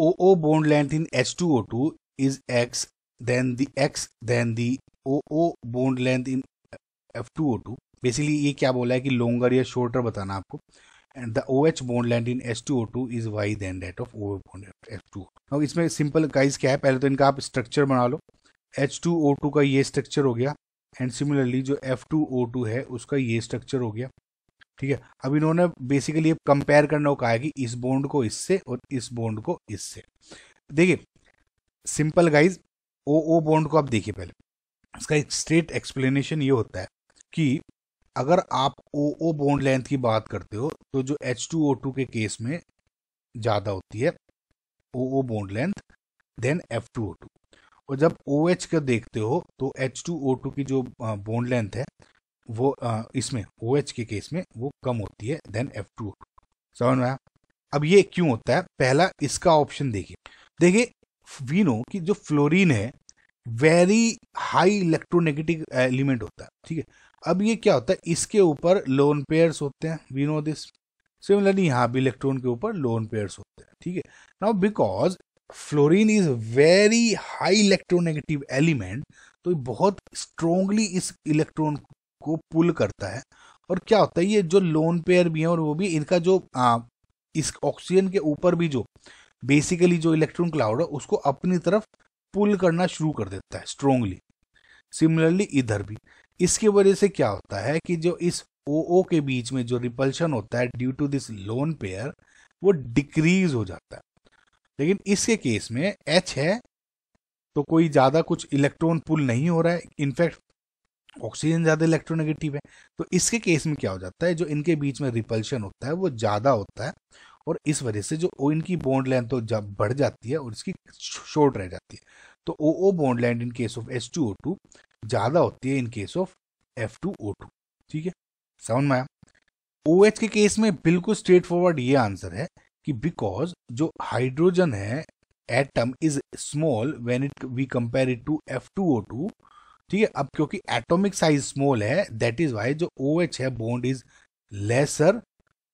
OO bond length in H2O2 is X, then the X, then the OO bond length in F2O2. Basically ये क्या बोला है कि longer या shorter बताना आपको and the O H length in in S two O two is OO bond that of O इसमें simple guys क्या है पहले तो इनका आप स्ट्रक्चर बना लो एच टू ओ टू का ये स्ट्रक्चर हो गया एंड सिमिलरली जो एफ टू ओ टू है उसका ये स्ट्रक्चर हो गया ठीक है अब इन्होंने बेसिकली ये कंपेयर करने को कहा है कि इस बॉन्ड को इससे और इस बॉन्ड को इससे देखिए simple guys O O bond को आप देखिए पहले इसका एक स्ट्रेट एक्सप्लेनेशन ये होता है कि अगर आप ओ ओ बॉन्ड लेंथ की बात करते हो तो जो एच टू ओ टू के केस में ज़्यादा होती है O O bond length than F two O two और जब ओ OH एच का देखते हो तो एच टू ओ टू की जो बॉन्ड लेंथ है वो इसमें ओ OH के केस में वो कम होती है देन एफ टू समझ में अब ये क्यों होता है पहला इसका ऑप्शन देखिए देखिए वी नो कि जो फ्लोरीन है वेरी हाई इलेक्ट्रोनेगेटिव एलिमेंट होता है ठीक है अब ये क्या होता है इसके ऊपर लोन पेयर्स होते हैं वी नो दिस सिमिलरली यहाँ भी इलेक्ट्रॉन के ऊपर लोन पेयर्स होते हैं ठीक है now because fluorine is very high electronegative element तो बहुत स्ट्रोंगली इस इलेक्ट्रॉन को पुल करता है और क्या होता है ये जो लोन पेयर भी है और वो भी इनका जो आ, इस ऑक्सीजन के ऊपर भी जो बेसिकली जो इलेक्ट्रॉन क्लाउड है उसको अपनी तरफ पुल करना शुरू कर देता है स्ट्रोंगली सिमिलरली इधर भी इसकी वजह से क्या होता है कि जो इस ओ ओ के बीच में जो रिपल्शन होता है due to this lone pair वो डिक्रीज हो जाता है लेकिन इसके केस में एच है तो कोई ज़्यादा कुछ इलेक्ट्रॉन पुल नहीं हो रहा है इनफैक्ट ऑक्सीजन ज़्यादा इलेक्ट्रोनेगेटिव है तो इसके केस में क्या हो जाता है जो इनके बीच में रिपल्शन होता है वो ज़्यादा होता है और इस वजह से जो ओ इनकी बॉन्ड लेंथ तो जब बढ़ जाती है और इसकी शॉर्ट रह जाती है तो O O bond length in case of S two O two ज़्यादा होती है in case of F two O two ठीक है समझ में ओ एच के केस में बिल्कुल स्ट्रेट फॉरवर्ड ये आंसर है कि बिकॉज जो हाइड्रोजन है atom is small when it we compare it to F two O two ठीक है अब क्योंकि एटॉमिक साइज स्मॉल है दैट इज वाई जो ओ OH है bond is lesser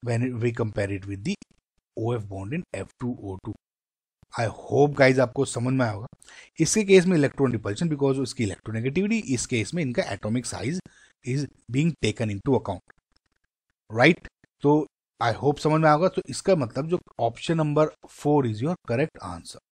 when we compare it with F bond in F two O two I hope guys आपको समझ में आया होगा इसके केस में इलेक्ट्रॉन रिपल्शन बिकॉज उसकी इलेक्ट्रोनेगेटिविटी इस केस में इनका atomic size is being taken into account right तो आई होप समझ में आएगा तो इसका मतलब जो option number four is your correct answer